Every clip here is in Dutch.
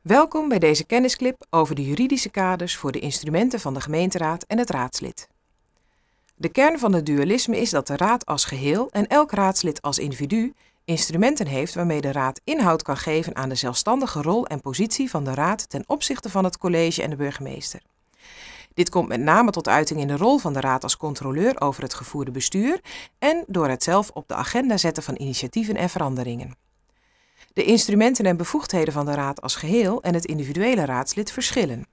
Welkom bij deze kennisclip over de juridische kaders voor de instrumenten van de gemeenteraad en het raadslid. De kern van het dualisme is dat de raad als geheel en elk raadslid als individu instrumenten heeft waarmee de raad inhoud kan geven aan de zelfstandige rol en positie van de raad ten opzichte van het college en de burgemeester. Dit komt met name tot uiting in de rol van de raad als controleur over het gevoerde bestuur en door het zelf op de agenda zetten van initiatieven en veranderingen. De instrumenten en bevoegdheden van de raad als geheel en het individuele raadslid verschillen.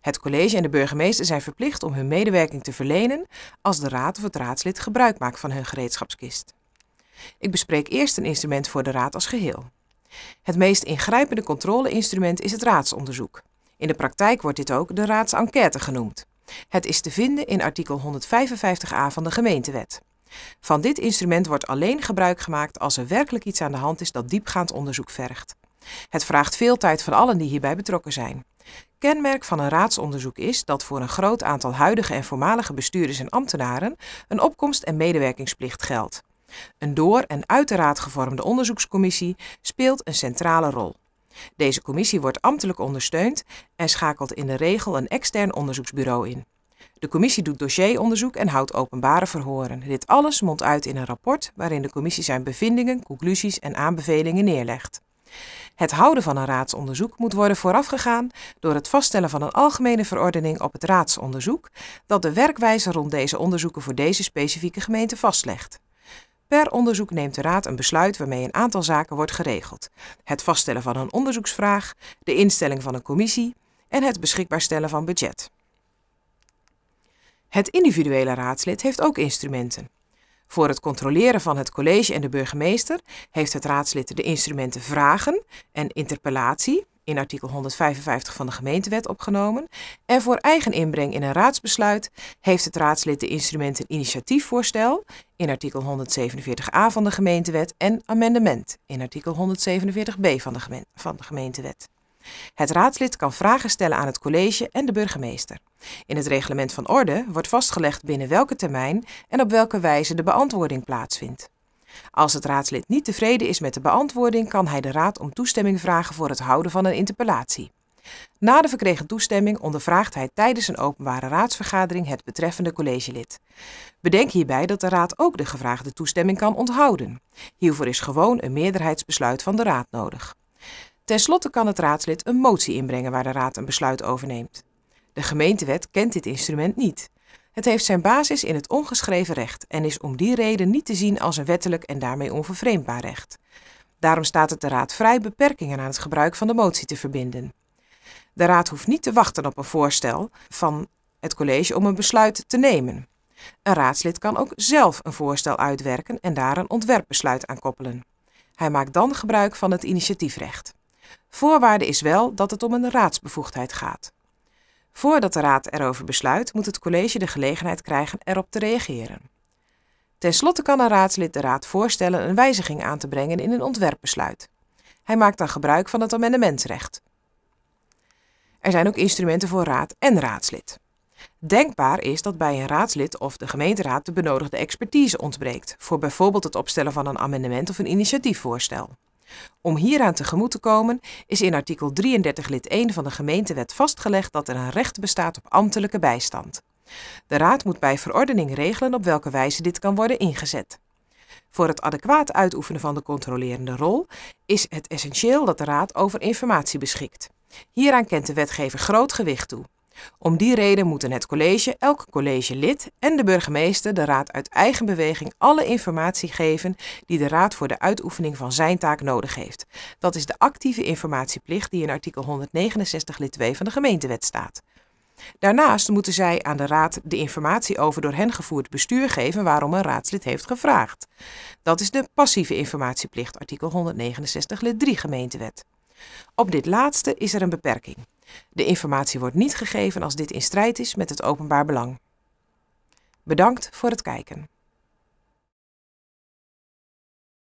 Het college en de burgemeester zijn verplicht om hun medewerking te verlenen als de raad of het raadslid gebruik maakt van hun gereedschapskist. Ik bespreek eerst een instrument voor de raad als geheel. Het meest ingrijpende controleinstrument is het raadsonderzoek. In de praktijk wordt dit ook de raadsenquête genoemd. Het is te vinden in artikel 155a van de gemeentewet. Van dit instrument wordt alleen gebruik gemaakt als er werkelijk iets aan de hand is dat diepgaand onderzoek vergt. Het vraagt veel tijd van allen die hierbij betrokken zijn. Kenmerk van een raadsonderzoek is dat voor een groot aantal huidige en voormalige bestuurders en ambtenaren een opkomst- en medewerkingsplicht geldt. Een door en uit de raad gevormde onderzoekscommissie speelt een centrale rol. Deze commissie wordt ambtelijk ondersteund en schakelt in de regel een extern onderzoeksbureau in. De commissie doet dossieronderzoek en houdt openbare verhoren. Dit alles mondt uit in een rapport waarin de commissie zijn bevindingen, conclusies en aanbevelingen neerlegt. Het houden van een raadsonderzoek moet worden voorafgegaan door het vaststellen van een algemene verordening op het raadsonderzoek dat de werkwijze rond deze onderzoeken voor deze specifieke gemeente vastlegt. Per onderzoek neemt de Raad een besluit waarmee een aantal zaken wordt geregeld. Het vaststellen van een onderzoeksvraag, de instelling van een commissie en het beschikbaar stellen van budget. Het individuele raadslid heeft ook instrumenten. Voor het controleren van het college en de burgemeester heeft het raadslid de instrumenten vragen en interpellatie in artikel 155 van de gemeentewet opgenomen en voor eigen inbreng in een raadsbesluit heeft het raadslid de instrumenten initiatiefvoorstel in artikel 147a van de gemeentewet en amendement in artikel 147b van de, gemeentewet. Het raadslid kan vragen stellen aan het college en de burgemeester. In het reglement van orde wordt vastgelegd binnen welke termijn en op welke wijze de beantwoording plaatsvindt. Als het raadslid niet tevreden is met de beantwoording, kan hij de raad om toestemming vragen voor het houden van een interpellatie. Na de verkregen toestemming ondervraagt hij tijdens een openbare raadsvergadering het betreffende collegelid. Bedenk hierbij dat de raad ook de gevraagde toestemming kan onthouden. Hiervoor is gewoon een meerderheidsbesluit van de raad nodig. Ten slotte kan het raadslid een motie inbrengen waar de raad een besluit over neemt. De gemeentewet kent dit instrument niet. Het heeft zijn basis in het ongeschreven recht en is om die reden niet te zien als een wettelijk en daarmee onvervreemdbaar recht. Daarom staat het de Raad vrij beperkingen aan het gebruik van de motie te verbinden. De Raad hoeft niet te wachten op een voorstel van het college om een besluit te nemen. Een raadslid kan ook zelf een voorstel uitwerken en daar een ontwerpbesluit aan koppelen. Hij maakt dan gebruik van het initiatiefrecht. Voorwaarde is wel dat het om een raadsbevoegdheid gaat. Voordat de raad erover besluit, moet het college de gelegenheid krijgen erop te reageren. Ten slotte kan een raadslid de raad voorstellen een wijziging aan te brengen in een ontwerpbesluit. Hij maakt dan gebruik van het amendementsrecht. Er zijn ook instrumenten voor raad en raadslid. Denkbaar is dat bij een raadslid of de gemeenteraad de benodigde expertise ontbreekt voor bijvoorbeeld het opstellen van een amendement of een initiatiefvoorstel. Om hieraan tegemoet te komen is in artikel 33 lid 1 van de gemeentewet vastgelegd dat er een recht bestaat op ambtelijke bijstand. De Raad moet bij verordening regelen op welke wijze dit kan worden ingezet. Voor het adequaat uitoefenen van de controlerende rol is het essentieel dat de Raad over informatie beschikt. Hieraan kent de wetgever groot gewicht toe. Om die reden moeten het college, elk collegelid en de burgemeester de raad uit eigen beweging alle informatie geven die de raad voor de uitoefening van zijn taak nodig heeft. Dat is de actieve informatieplicht die in artikel 169 lid 2 van de gemeentewet staat. Daarnaast moeten zij aan de raad de informatie over door hen gevoerd bestuur geven waarom een raadslid heeft gevraagd. Dat is de passieve informatieplicht, artikel 169 lid 3 gemeentewet. Op dit laatste is er een beperking. De informatie wordt niet gegeven als dit in strijd is met het openbaar belang. Bedankt voor het kijken.